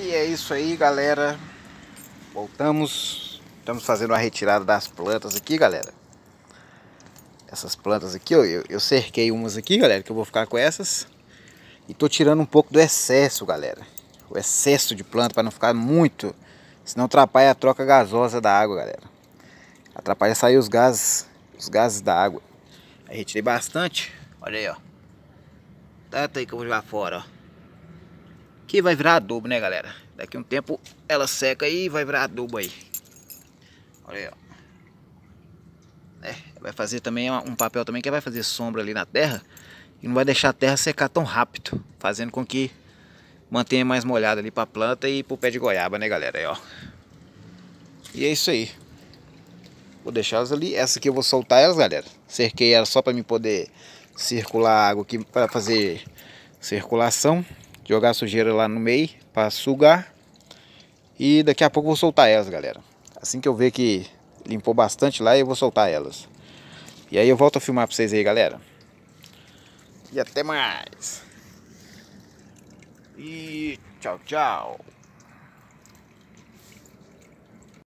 E é isso aí, galera. Voltamos. Estamos fazendo a retirada das plantas aqui, galera. Essas plantas aqui, ó, eu, eu cerquei umas aqui, galera, que eu vou ficar com essas. E tô tirando um pouco do excesso, galera. O excesso de planta para não ficar muito, senão atrapalha a troca gasosa da água, galera. Atrapalha sair os gases, os gases da água. Aí retirei bastante. Olha aí, ó. Tanto aí que eu vou jogar fora, ó que vai virar adubo, né, galera? Daqui um tempo ela seca e vai virar adubo aí. Olha aí, ó. É, vai fazer também um papel também que vai fazer sombra ali na terra e não vai deixar a terra secar tão rápido, fazendo com que mantenha mais molhada ali para a planta e para o pé de goiaba, né, galera? Aí, ó. E é isso aí. Vou deixar elas ali. Essa aqui eu vou soltar elas, galera. Cerquei elas só para me poder circular água aqui para fazer circulação jogar a sujeira lá no meio para sugar. E daqui a pouco vou soltar elas, galera. Assim que eu ver que limpou bastante lá, eu vou soltar elas. E aí eu volto a filmar para vocês aí, galera. E até mais. E tchau, tchau.